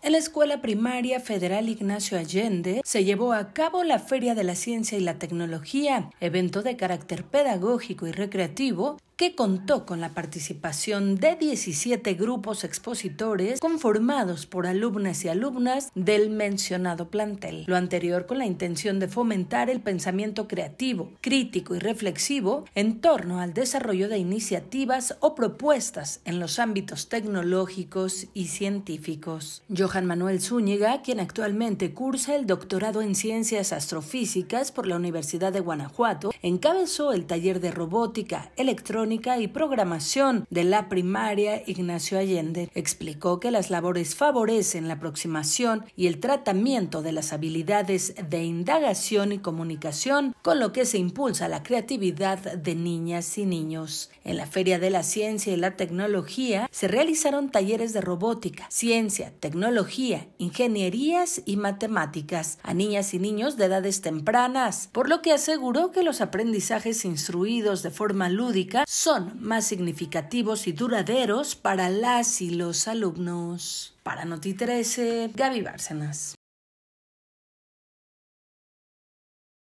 En la Escuela Primaria Federal Ignacio Allende se llevó a cabo la Feria de la Ciencia y la Tecnología, evento de carácter pedagógico y recreativo que contó con la participación de 17 grupos expositores conformados por alumnas y alumnas del mencionado plantel. Lo anterior con la intención de fomentar el pensamiento creativo, crítico y reflexivo en torno al desarrollo de iniciativas o propuestas en los ámbitos tecnológicos y científicos. Johan Manuel Zúñiga, quien actualmente cursa el doctorado en Ciencias Astrofísicas por la Universidad de Guanajuato, encabezó el taller de robótica electrónica y Programación de la primaria Ignacio Allende. Explicó que las labores favorecen la aproximación y el tratamiento de las habilidades de indagación y comunicación, con lo que se impulsa la creatividad de niñas y niños. En la Feria de la Ciencia y la Tecnología se realizaron talleres de robótica, ciencia, tecnología, ingenierías y matemáticas a niñas y niños de edades tempranas, por lo que aseguró que los aprendizajes instruidos de forma lúdica son más significativos y duraderos para las y los alumnos. Para Noti 13, Gaby Bárcenas.